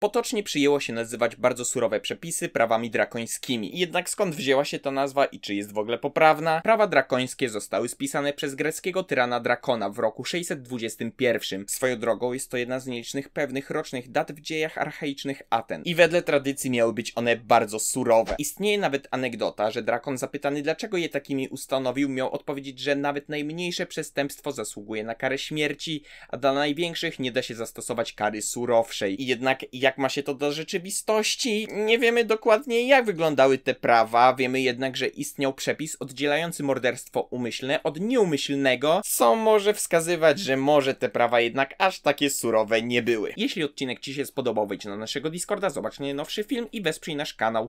Potocznie przyjęło się nazywać bardzo surowe przepisy prawami drakońskimi. Jednak skąd wzięła się ta nazwa i czy jest w ogóle poprawna? Prawa drakońskie zostały spisane przez greckiego tyrana Drakona w roku 621. Swoją drogą jest to jedna z nielicznych pewnych rocznych dat w dziejach archaicznych Aten. I wedle tradycji miały być one bardzo surowe. Istnieje nawet anegdota, że Drakon zapytany dlaczego je takimi ustanowił miał odpowiedzieć, że nawet najmniejsze przestępstwo zasługuje na karę śmierci, a dla największych nie da się zastosować kary surowszej. I jednak ja jak ma się to do rzeczywistości. Nie wiemy dokładnie, jak wyglądały te prawa. Wiemy jednak, że istniał przepis oddzielający morderstwo umyślne od nieumyślnego, co może wskazywać, że może te prawa jednak aż takie surowe nie były. Jeśli odcinek Ci się spodobał, wejdź na naszego Discorda, zobacz najnowszy film i wesprzyj nasz kanał